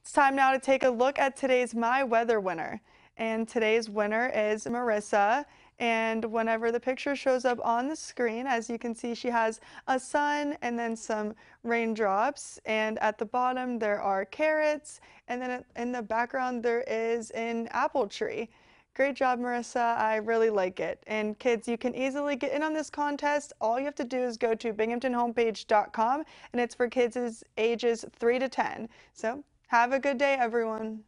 It's time now to take a look at today's My Weather winner. And today's winner is Marissa. And whenever the picture shows up on the screen, as you can see, she has a sun and then some raindrops. And at the bottom, there are carrots. And then in the background, there is an apple tree. Great job, Marissa. I really like it. And kids, you can easily get in on this contest. All you have to do is go to binghamtonhomepage.com, and it's for kids ages 3 to 10. So have a good day, everyone.